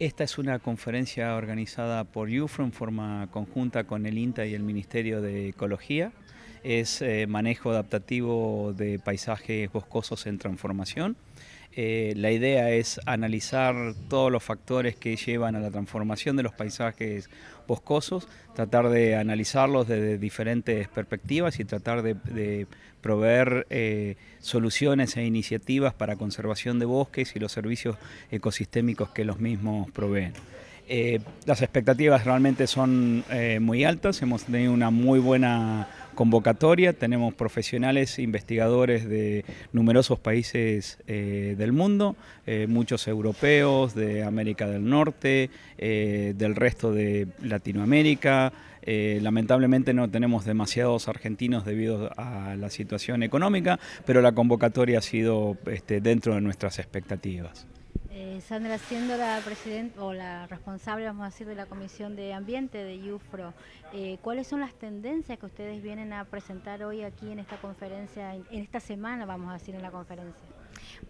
Esta es una conferencia organizada por UFRO en forma conjunta con el INTA y el Ministerio de Ecología. Es eh, manejo adaptativo de paisajes boscosos en transformación. Eh, la idea es analizar todos los factores que llevan a la transformación de los paisajes boscosos, tratar de analizarlos desde diferentes perspectivas y tratar de, proveer eh, soluciones e iniciativas para conservación de bosques y los servicios ecosistémicos que los mismos proveen. Eh, las expectativas realmente son muy altas, hemos tenido una muy buena convocatoria, tenemos profesionales, investigadores de numerosos países eh, del mundo, eh, muchos europeos, de América del Norte, eh, del resto de Latinoamérica. lamentablemente no tenemos demasiados argentinos debido a la situación económica, pero la convocatoria ha sido este, dentro de nuestras expectativas. Eh, Sandra, siendo la presidenta o la responsable, vamos a decir, de la Comisión de Ambiente de IUFRO, eh, ¿cuáles son las tendencias que ustedes vienen a presentar hoy aquí en esta conferencia, en esta semana, vamos a decir, en la conferencia?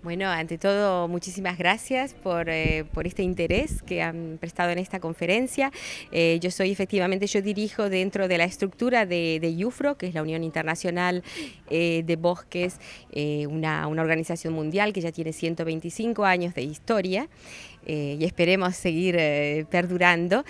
Bueno, ante todo, muchísimas gracias eh, por, este interés que han prestado en esta conferencia. Eh, yo soy efectivamente, yo dirijo dentro de la estructura de, de IUFRO, que es la Unión Internacional eh, de Bosques, una, organización mundial que ya tiene 125 años de historia. y esperemos seguir perdurando.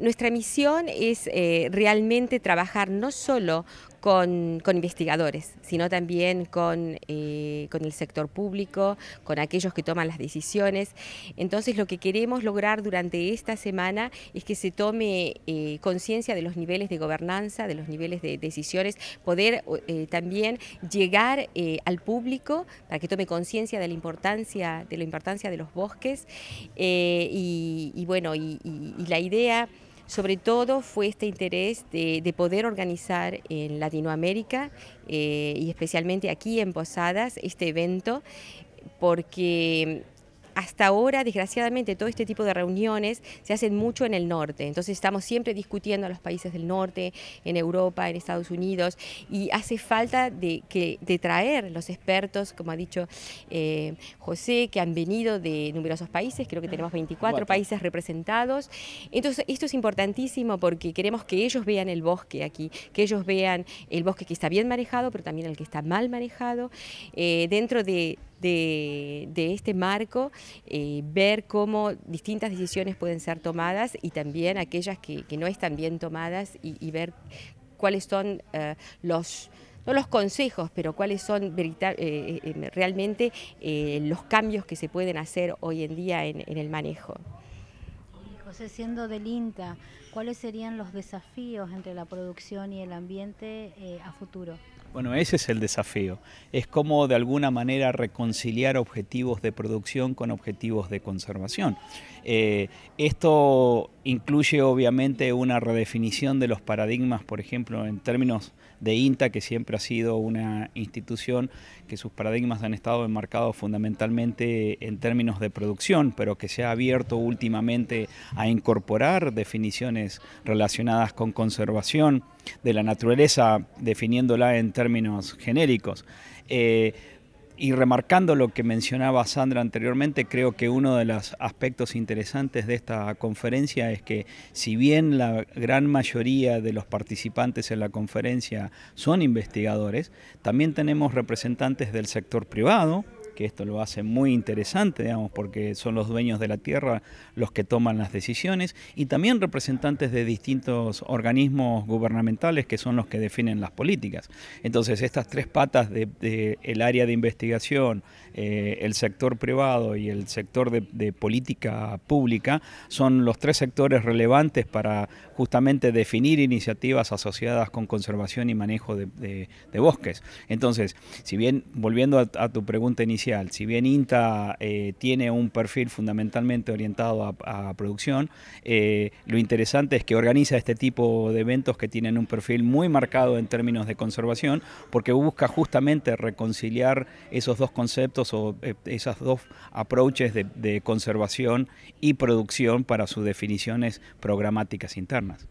nuestra misión es realmente trabajar no solo con, investigadores, sino también con, eh, con, el sector público, con aquellos que toman las decisiones. Entonces lo que queremos lograr durante esta semana es que se tome eh, conciencia de los niveles de gobernanza, de los niveles de decisiones, poder eh, también llegar al público para que tome conciencia de la importancia de la importancia de los bosques y, bueno y la idea sobre todo fue este interés de, poder organizar en Latinoamérica eh, y especialmente aquí en Posadas este evento porque hasta ahora, desgraciadamente, todo este tipo de reuniones se hacen mucho en el norte, entonces estamos siempre discutiendo a los países del norte, en Europa, en Estados Unidos, y hace falta de, traer los expertos, como ha dicho eh, José, que han venido de numerosos países, creo que tenemos 24 países representados. Entonces, esto es importantísimo porque queremos que ellos vean el bosque aquí, que ellos vean el bosque que está bien manejado, pero también el que está mal manejado, eh, dentro de de, este marco, eh, ver cómo distintas decisiones pueden ser tomadas y también aquellas que, no están bien tomadas y, ver cuáles son eh, los no los consejos, pero cuáles son eh, realmente los cambios que se pueden hacer hoy en día en, el manejo. José, siendo del INTA, ¿cuáles serían los desafíos entre la producción y el ambiente a futuro? Bueno, ese es el desafío. Es como de alguna manera reconciliar objetivos de producción con objetivos de conservación. Eh, esto incluye obviamente una redefinición de los paradigmas, por ejemplo, en términos de INTA, que siempre ha sido una institución que sus paradigmas han estado enmarcados fundamentalmente en términos de producción, pero que se ha abierto últimamente a incorporar definiciones relacionadas con conservación de la naturaleza, definiéndola en términos genéricos. Eh, y remarcando lo que mencionaba Sandra anteriormente, creo que uno de los aspectos interesantes de esta conferencia es que si bien la gran mayoría de los participantes en la conferencia son investigadores, también tenemos representantes del sector privado, que esto lo hace muy interesante, digamos, porque son los dueños de la tierra los que toman las decisiones, y también representantes de distintos organismos gubernamentales que son los que definen las políticas. Entonces, estas tres patas del área de investigación, eh, el sector privado y el sector de, política pública son los tres sectores relevantes para justamente definir iniciativas asociadas con conservación y manejo de, bosques. Entonces, si bien, volviendo a tu pregunta inicial, si bien INTA eh, tiene un perfil fundamentalmente orientado a, producción, eh, lo interesante es que organiza este tipo de eventos que tienen un perfil muy marcado en términos de conservación, porque busca justamente reconciliar esos dos conceptos o eh, esos dos approaches de conservación y producción para sus definiciones programáticas internas.